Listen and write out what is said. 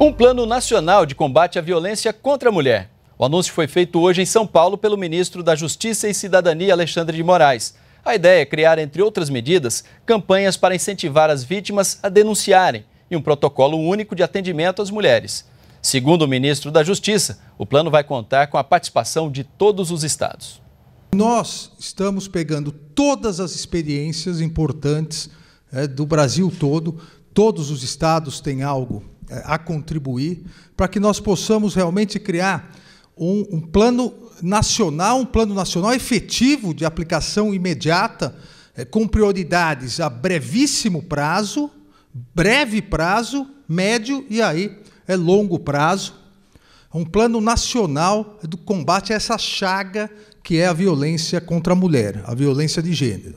Um plano nacional de combate à violência contra a mulher. O anúncio foi feito hoje em São Paulo pelo ministro da Justiça e Cidadania, Alexandre de Moraes. A ideia é criar, entre outras medidas, campanhas para incentivar as vítimas a denunciarem e um protocolo único de atendimento às mulheres. Segundo o ministro da Justiça, o plano vai contar com a participação de todos os estados. Nós estamos pegando todas as experiências importantes é, do Brasil todo. Todos os estados têm algo a contribuir para que nós possamos realmente criar um, um, plano nacional, um plano nacional efetivo de aplicação imediata, é, com prioridades a brevíssimo prazo, breve prazo, médio e aí é longo prazo. Um plano nacional do combate a essa chaga que é a violência contra a mulher, a violência de gênero.